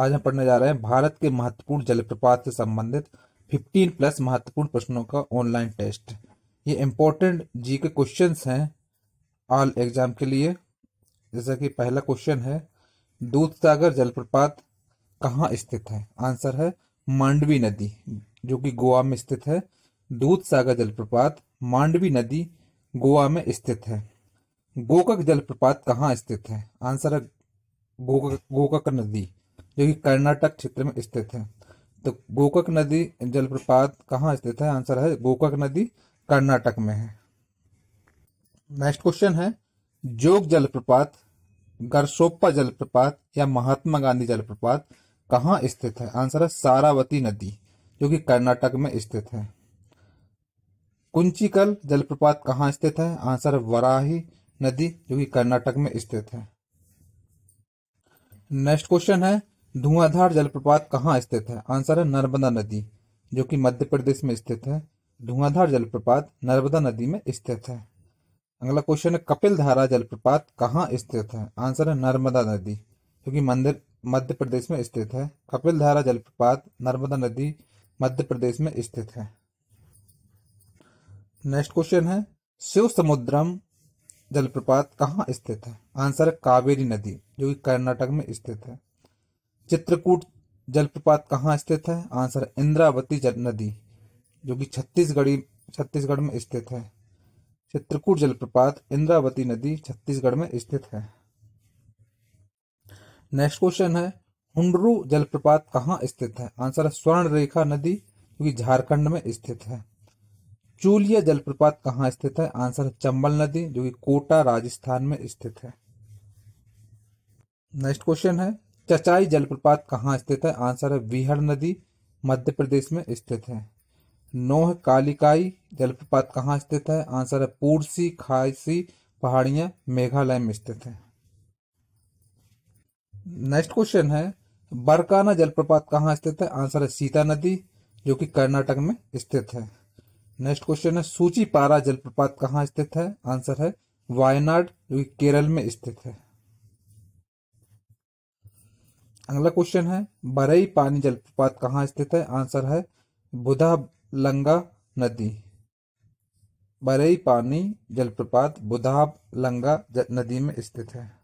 आज हम पढ़ने जा रहे हैं भारत के महत्वपूर्ण जलप्रपात से संबंधित 15 प्लस महत्वपूर्ण प्रश्नों का ऑनलाइन टेस्ट ये इम्पोर्टेंट जी के क्वेश्चन हैं ऑल एग्जाम के लिए जैसा कि पहला क्वेश्चन है दूध सागर जलप्रपात कहाँ स्थित है आंसर है मांडवी नदी जो कि गोवा में स्थित है दूध सागर जलप्रपात मांडवी नदी गोवा में स्थित है गोकक जलप्रपात कहाँ स्थित है आंसर है गोकक गोकक नदी जो कि कर्नाटक क्षेत्र में स्थित है तो गोकक नदी जलप्रपात कहाँ स्थित है आंसर है गोकक नदी कर्नाटक में है नेक्स्ट क्वेश्चन है जोग जलप्रपात गरसोप्पा जलप्रपात या महात्मा गांधी जलप्रपात कहाँ स्थित है आंसर है सारावती नदी जो कि कर्नाटक में स्थित है कुंचिकल जलप्रपात कहाँ स्थित है आंसर वराही नदी जो कि कर्नाटक में स्थित है नेक्स्ट क्वेश्चन है धुआंधार जलप्रपात कहाँ स्थित है आंसर है नर्मदा नदी जो कि मध्य प्रदेश में स्थित है धुआंधार जलप्रपात नर्मदा नदी में स्थित है अगला क्वेश्चन है कपिल धारा जलप्रपात कहाँ स्थित है आंसर है नर्मदा नदी जो कि मंदिर मध्य प्रदेश में स्थित है कपिल धारा जलप्रपात नर्मदा नदी मध्य प्रदेश में स्थित है नेक्स्ट क्वेश्चन है शिव समुद्रम जलप्रपात कहाँ स्थित है आंसर है कावेरी नदी जो कि कर्नाटक में स्थित है चित्रकूट जलप्रपात कहाँ स्थित है आंसर इंद्रावती जल नदी जो कि छत्तीसगढ़ी छत्तीसगढ़ में स्थित है चित्रकूट जलप्रपात इंद्रावती नदी छत्तीसगढ़ में स्थित है नेक्स्ट क्वेश्चन है हुंडरू जलप्रपात कहाँ स्थित है आंसर है स्वर्ण रेखा नदी जो कि झारखंड में स्थित है चूलिया जलप्रपात कहाँ स्थित है आंसर है चंबल नदी जो कि कोटा राजस्थान में स्थित है नेक्स्ट क्वेश्चन है चचाई जलप्रपात कहाँ स्थित है आंसर है विहर नदी मध्य प्रदेश में स्थित है नोह कालिकाई जलप्रपात कहाँ स्थित है आंसर है पूर्सी खासी पहाड़ियां मेघालय में स्थित है नेक्स्ट क्वेश्चन है बरकाना जलप्रपात कहाँ स्थित है आंसर है सीता नदी जो कि कर्नाटक में स्थित है नेक्स्ट क्वेश्चन है सूची पारा जलप्रपात कहाँ स्थित है आंसर है वायनाड जो कि केरल में स्थित है अगला क्वेश्चन है बरई पानी जलप्रपात कहाँ स्थित है आंसर है बुधा लंगा नदी बरई पानी जलप्रपात बुधा लंगा नदी में स्थित है